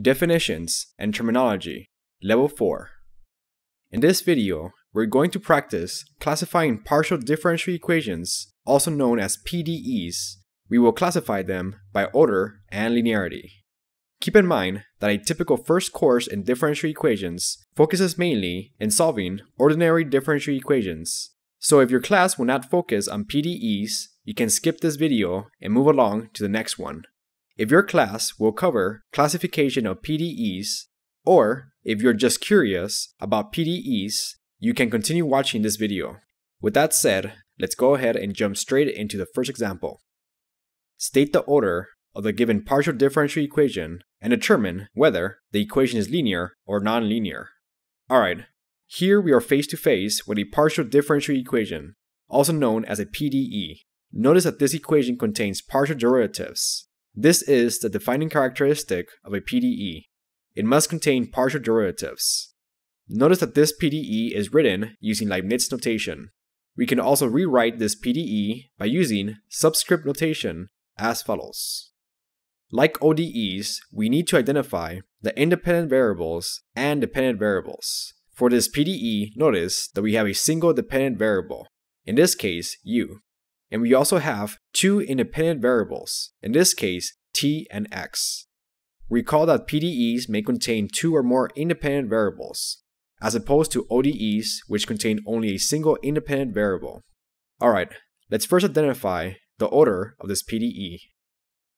Definitions and Terminology, Level 4. In this video, we're going to practice classifying partial differential equations, also known as PDEs. We will classify them by order and linearity. Keep in mind that a typical first course in differential equations focuses mainly in solving ordinary differential equations. So if your class will not focus on PDEs, you can skip this video and move along to the next one. If your class will cover classification of PDEs, or if you're just curious about PDEs, you can continue watching this video. With that said, let's go ahead and jump straight into the first example. State the order of the given partial differential equation and determine whether the equation is linear or nonlinear. Alright, here we are face to face with a partial differential equation, also known as a PDE. Notice that this equation contains partial derivatives, this is the defining characteristic of a PDE. It must contain partial derivatives. Notice that this PDE is written using Leibniz notation. We can also rewrite this PDE by using subscript notation as follows. Like ODEs, we need to identify the independent variables and dependent variables. For this PDE, notice that we have a single dependent variable, in this case, u. And we also have two independent variables, in this case, t and x. Recall that PDEs may contain two or more independent variables, as opposed to ODEs, which contain only a single independent variable. Alright, let's first identify the order of this PDE.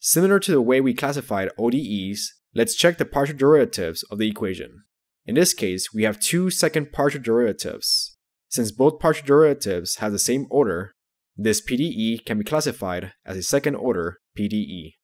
Similar to the way we classified ODEs, let's check the partial derivatives of the equation. In this case, we have two second partial derivatives. Since both partial derivatives have the same order, this PDE can be classified as a second-order PDE.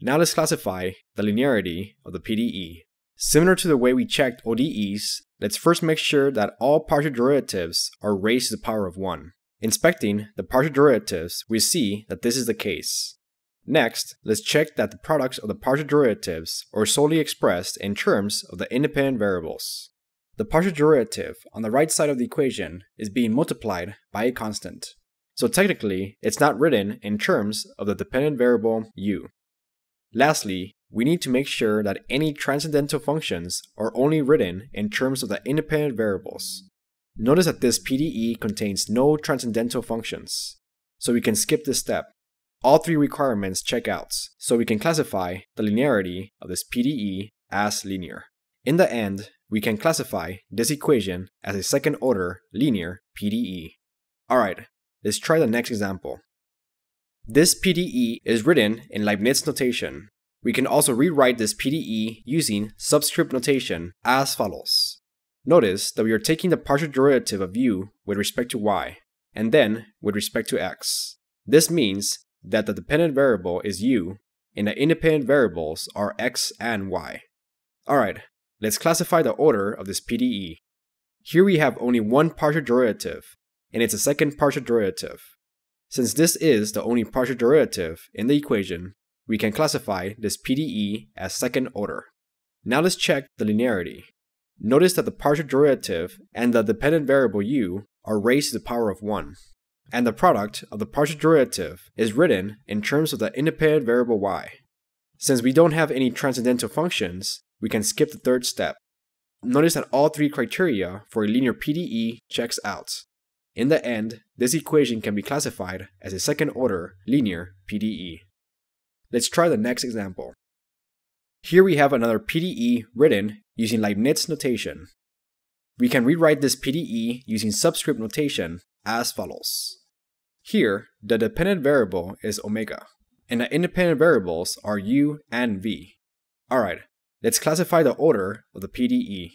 Now let's classify the linearity of the PDE. Similar to the way we checked ODEs, let's first make sure that all partial derivatives are raised to the power of 1. Inspecting the partial derivatives, we see that this is the case. Next, let's check that the products of the partial derivatives are solely expressed in terms of the independent variables. The partial derivative on the right side of the equation is being multiplied by a constant. So technically, it's not written in terms of the dependent variable u. Lastly, we need to make sure that any transcendental functions are only written in terms of the independent variables. Notice that this PDE contains no transcendental functions, so we can skip this step. All three requirements check out, so we can classify the linearity of this PDE as linear. In the end, we can classify this equation as a second order linear PDE. Alright, Let's try the next example. This PDE is written in Leibniz notation. We can also rewrite this PDE using subscript notation as follows. Notice that we are taking the partial derivative of u with respect to y, and then with respect to x. This means that the dependent variable is u, and the independent variables are x and y. Alright, let's classify the order of this PDE. Here we have only one partial derivative, and it's a second partial derivative. Since this is the only partial derivative in the equation, we can classify this PDE as second order. Now let's check the linearity. Notice that the partial derivative and the dependent variable u are raised to the power of 1, and the product of the partial derivative is written in terms of the independent variable y. Since we don't have any transcendental functions, we can skip the third step. Notice that all three criteria for a linear PDE checks out. In the end, this equation can be classified as a second-order linear PDE. Let's try the next example. Here we have another PDE written using Leibniz notation. We can rewrite this PDE using subscript notation as follows. Here, the dependent variable is omega, and the independent variables are u and v. Alright, let's classify the order of the PDE.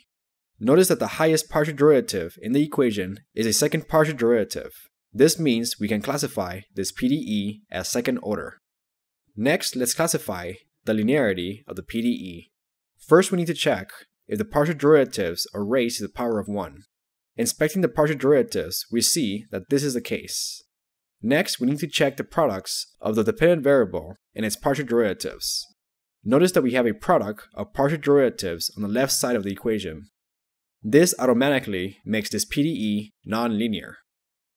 Notice that the highest partial derivative in the equation is a second partial derivative. This means we can classify this PDE as second order. Next, let's classify the linearity of the PDE. First, we need to check if the partial derivatives are raised to the power of 1. Inspecting the partial derivatives, we see that this is the case. Next, we need to check the products of the dependent variable and its partial derivatives. Notice that we have a product of partial derivatives on the left side of the equation. This automatically makes this PDE nonlinear.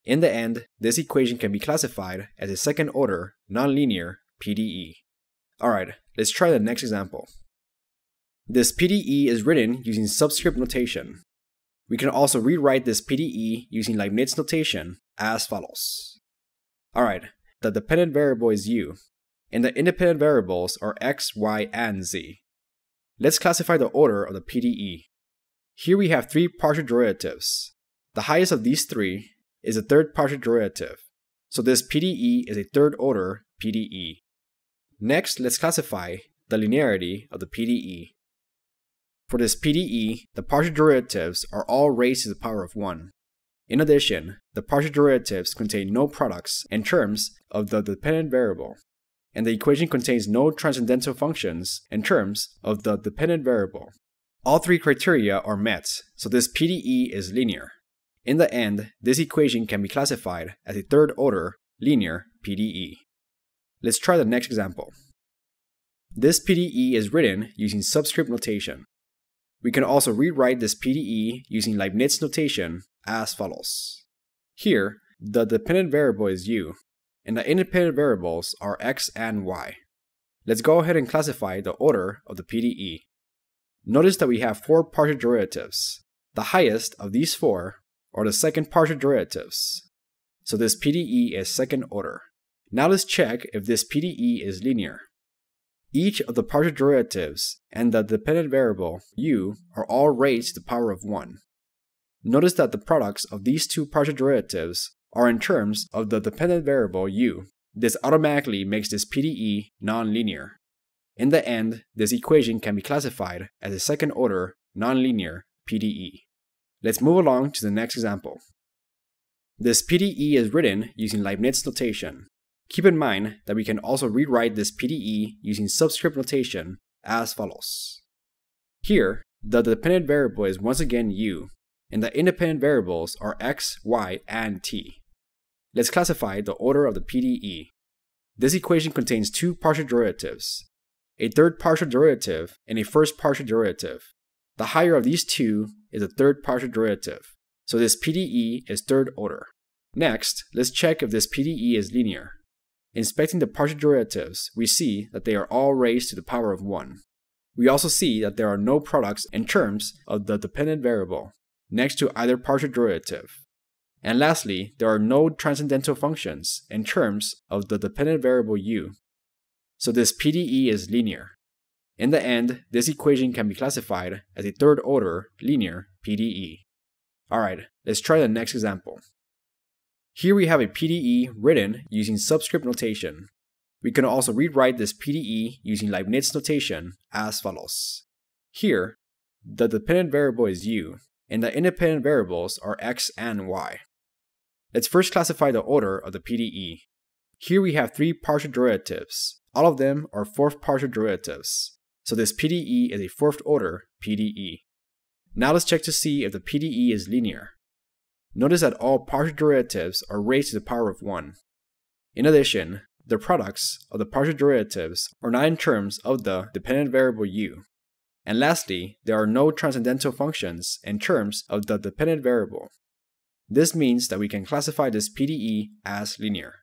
In the end, this equation can be classified as a second order nonlinear PDE. Alright, let's try the next example. This PDE is written using subscript notation. We can also rewrite this PDE using Leibniz notation as follows. Alright, the dependent variable is u, and the independent variables are x, y, and z. Let's classify the order of the PDE. Here we have three partial derivatives. The highest of these three is a third partial derivative, so this PDE is a third order PDE. Next, let's classify the linearity of the PDE. For this PDE, the partial derivatives are all raised to the power of 1. In addition, the partial derivatives contain no products and terms of the dependent variable, and the equation contains no transcendental functions and terms of the dependent variable. All three criteria are met, so this PDE is linear. In the end, this equation can be classified as a third-order linear PDE. Let's try the next example. This PDE is written using subscript notation. We can also rewrite this PDE using Leibniz notation as follows. Here, the dependent variable is u, and the independent variables are x and y. Let's go ahead and classify the order of the PDE. Notice that we have four partial derivatives. The highest of these four are the second partial derivatives. So this PDE is second order. Now let's check if this PDE is linear. Each of the partial derivatives and the dependent variable u are all raised to the power of 1. Notice that the products of these two partial derivatives are in terms of the dependent variable u. This automatically makes this PDE nonlinear. In the end, this equation can be classified as a second-order nonlinear PDE. Let's move along to the next example. This PDE is written using Leibniz notation. Keep in mind that we can also rewrite this PDE using subscript notation as follows. Here, the dependent variable is once again u, and the independent variables are x, y, and t. Let's classify the order of the PDE. This equation contains two partial derivatives, a third partial derivative, and a first partial derivative. The higher of these two is the third partial derivative, so this PDE is third order. Next, let's check if this PDE is linear. Inspecting the partial derivatives, we see that they are all raised to the power of 1. We also see that there are no products in terms of the dependent variable next to either partial derivative. And lastly, there are no transcendental functions in terms of the dependent variable u so this PDE is linear. In the end, this equation can be classified as a third order linear PDE. Alright, let's try the next example. Here we have a PDE written using subscript notation. We can also rewrite this PDE using Leibniz notation as follows. Here, the dependent variable is u, and the independent variables are x and y. Let's first classify the order of the PDE. Here we have three partial derivatives, all of them are fourth partial derivatives, so this PDE is a fourth order PDE. Now let's check to see if the PDE is linear. Notice that all partial derivatives are raised to the power of 1. In addition, the products of the partial derivatives are not in terms of the dependent variable u. And lastly, there are no transcendental functions in terms of the dependent variable. This means that we can classify this PDE as linear.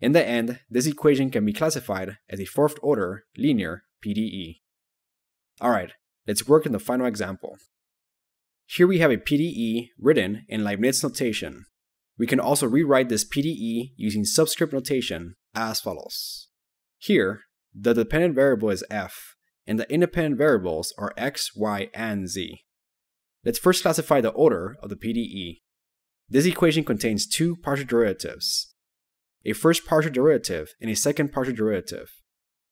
In the end, this equation can be classified as a fourth order linear PDE. Alright, let's work in the final example. Here we have a PDE written in Leibniz notation. We can also rewrite this PDE using subscript notation as follows. Here, the dependent variable is f, and the independent variables are x, y, and z. Let's first classify the order of the PDE. This equation contains two partial derivatives, a first partial derivative and a second partial derivative.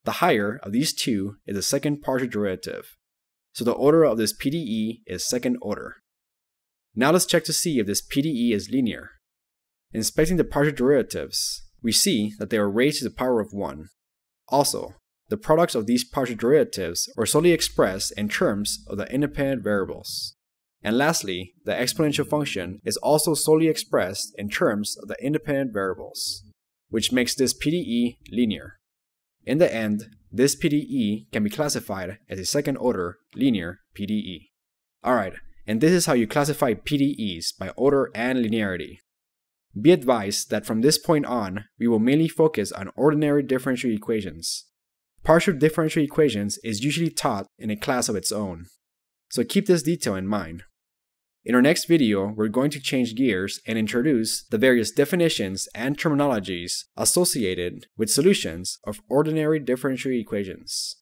The higher of these two is the second partial derivative, so the order of this PDE is second order. Now let's check to see if this PDE is linear. Inspecting the partial derivatives, we see that they are raised to the power of 1. Also, the products of these partial derivatives are solely expressed in terms of the independent variables. And lastly, the exponential function is also solely expressed in terms of the independent variables which makes this PDE linear. In the end, this PDE can be classified as a second-order linear PDE. Alright, and this is how you classify PDEs by order and linearity. Be advised that from this point on, we will mainly focus on ordinary differential equations. Partial differential equations is usually taught in a class of its own, so keep this detail in mind. In our next video, we're going to change gears and introduce the various definitions and terminologies associated with solutions of ordinary differential equations.